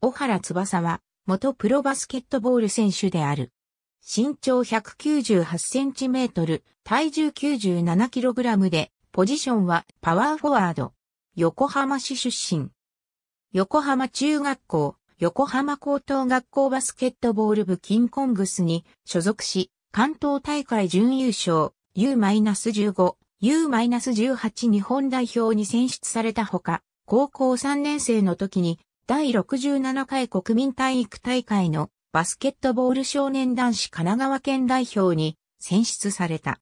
小原翼は、元プロバスケットボール選手である。身長198センチメートル、体重97キログラムで、ポジションはパワーフォワード。横浜市出身。横浜中学校、横浜高等学校バスケットボール部キンコングスに所属し、関東大会準優勝、U-15、U-18 日本代表に選出されたほか、高校3年生の時に第67回国民体育大会のバスケットボール少年男子神奈川県代表に選出された。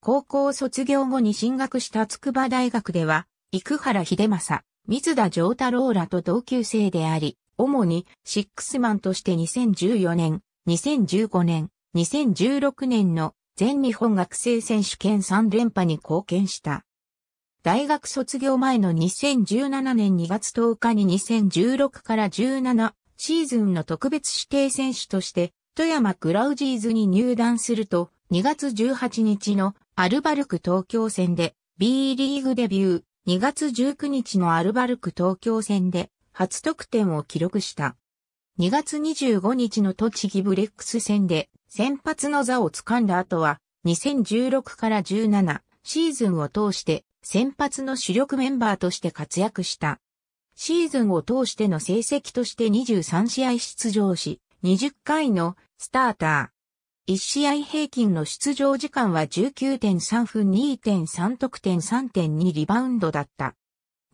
高校卒業後に進学した筑波大学では、生原秀政、水田丈太郎らと同級生であり、主にシックスマンとして2014年、2015年、2016年の全日本学生選手権3連覇に貢献した。大学卒業前の2017年2月10日に2016から17シーズンの特別指定選手として、富山グラウジーズに入団すると、2月18日のアルバルク東京戦で B リーグデビュー、2月19日のアルバルク東京戦で初得点を記録した。2月25日の栃木ブレックス戦で先発の座を掴んだ後は2016から17シーズンを通して先発の主力メンバーとして活躍した。シーズンを通しての成績として23試合出場し、20回のスターター。1試合平均の出場時間は19.3分2.3得点3.2リバウンドだった。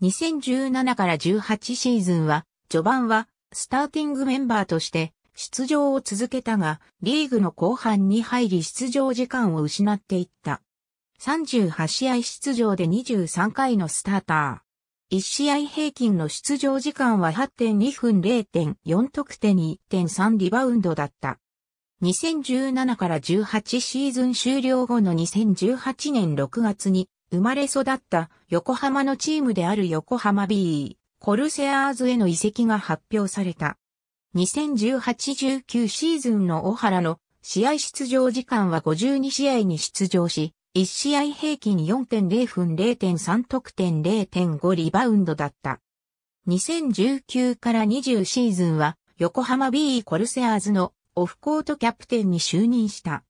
2017から18シーズンは、序盤はスターティングメンバーとして出場を続けたが、リーグの後半に入り出場時間を失っていった。38試合出場で23回のスターター。1試合平均の出場時間は8.2分0.4得点1.3リバウンドだった。2017から18シーズン終了後の2018年6月に生まれ育った横浜のチームである横浜 B コルセアーズへの移籍が発表された。2018-19シーズンの小原の試合出場時間は52試合に出場し、1試合平均4.0分0.3得点0.5リバウンドだった。2019から20シーズンは横浜 B コルセアーズのオフコートキャプテンに就任した。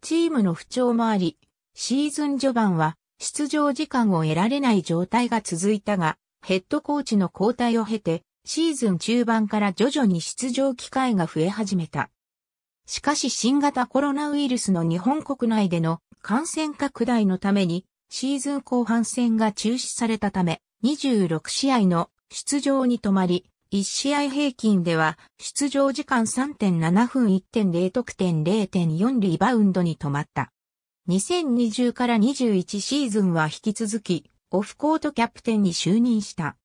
チームの不調もあり、シーズン序盤は出場時間を得られない状態が続いたが、ヘッドコーチの交代を経て、シーズン中盤から徐々に出場機会が増え始めた。しかし新型コロナウイルスの日本国内での感染拡大のためにシーズン後半戦が中止されたため26試合の出場に止まり、1試合平均では出場時間3.7分1.0得点0.4リバウンドに止まった。2020から21シーズンは引き続きオフコートキャプテンに就任した。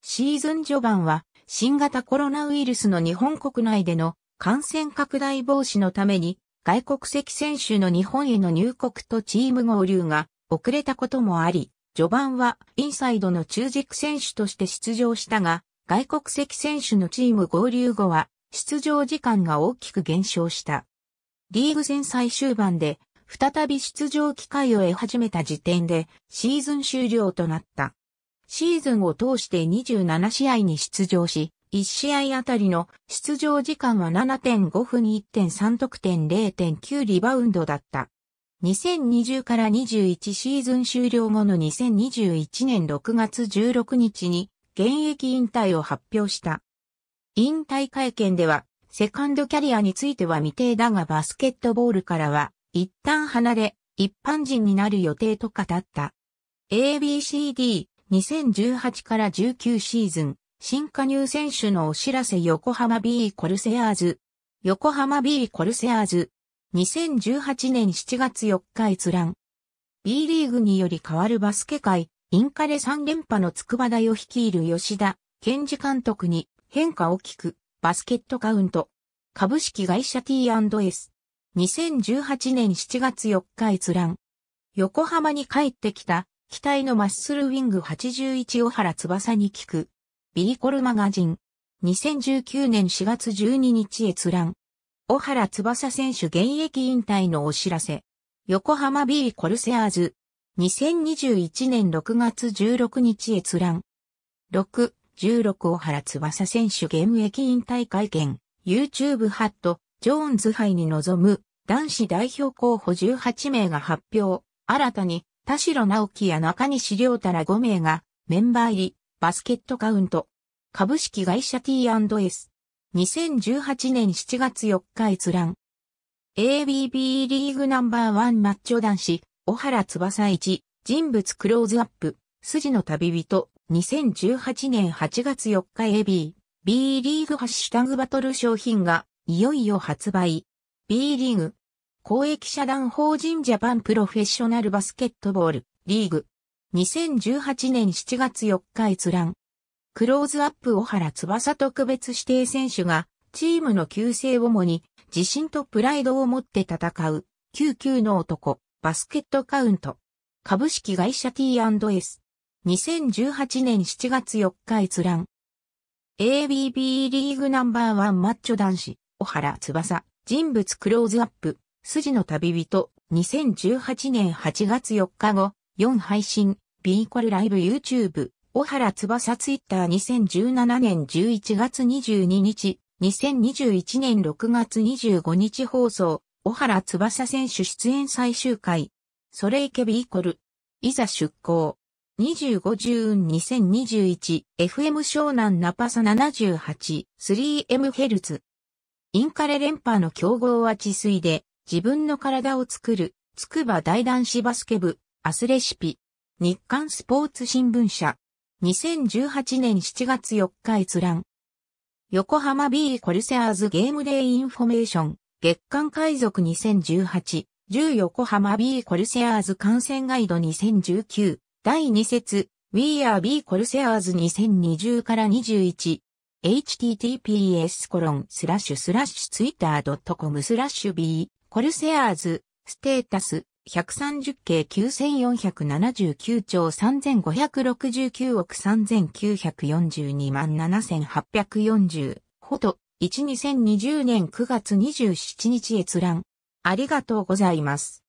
シーズン序盤は新型コロナウイルスの日本国内での感染拡大防止のために外国籍選手の日本への入国とチーム合流が遅れたこともあり、序盤はインサイドの中軸選手として出場したが、外国籍選手のチーム合流後は出場時間が大きく減少した。リーグ戦最終盤で再び出場機会を得始めた時点でシーズン終了となった。シーズンを通して27試合に出場し、1試合あたりの出場時間は7.5分1.3得点0.9リバウンドだった。2020から21シーズン終了後の2021年6月16日に現役引退を発表した。引退会見では、セカンドキャリアについては未定だがバスケットボールからは一旦離れ一般人になる予定と語った。ABCD2018 から19シーズン新加入選手のお知らせ横浜 B コルセアーズ。横浜 B コルセアーズ。2018年7月4日閲覧。B リーグにより変わるバスケ界、インカレ3連覇の筑波大を率いる吉田、健二監督に変化を聞く、バスケットカウント。株式会社 T&S。2018年7月4日閲覧。横浜に帰ってきた、期待のマッスルウィング81小原翼に聞く。ビーコルマガジン。2019年4月12日閲覧。小原翼選手現役引退のお知らせ。横浜ビリコルセアーズ。2021年6月16日閲覧。6、16小原翼選手現役引退会見。YouTube ハット、ジョーンズ杯に臨む男子代表候補18名が発表。新たに、田代直樹や中西良太ら5名がメンバー入り。バスケットカウント。株式会社 T&S。2018年7月4日閲覧。ABB リーグナンバーワンマッチョ男子、小原翼一、人物クローズアップ、筋の旅人、2018年8月4日 AB、B リーグハッシュタグバトル商品が、いよいよ発売。B リーグ、公益社団法人ジャパンプロフェッショナルバスケットボール、リーグ、2018年7月4日閲覧。クローズアップ小原翼特別指定選手が、チームの旧姓主に、自信とプライドを持って戦う、救急の男、バスケットカウント。株式会社 T&S。2018年7月4日閲覧。ABB リーグナンバーワンマッチョ男子、小原翼、人物クローズアップ、筋の旅人、2018年8月4日後、4配信、ビーコルライブ YouTube、小原翼ツイッター2 0 1 7年11月22日、2021年6月25日放送、小原翼選手出演最終回、それいけビーコル、いざ出港。25ジュ 2021FM 湘南ナパサ 78-3MHz インカレ連覇の強豪は治水で自分の体を作る筑波大男子バスケ部アスレシピ。日刊スポーツ新聞社。2018年7月4日閲覧。横浜 B コルセアーズゲームデイインフォメーション。月刊海賊2018。10横浜 B コルセアーズ観戦ガイド2019。第2節。We are B コルセアーズ2020から21。https コロンスラッシュスラッシュツイッター .com スラッシュ B コルセアーズステータス130系9479兆3569億3942万7840ほど12020年9月27日閲覧ありがとうございます。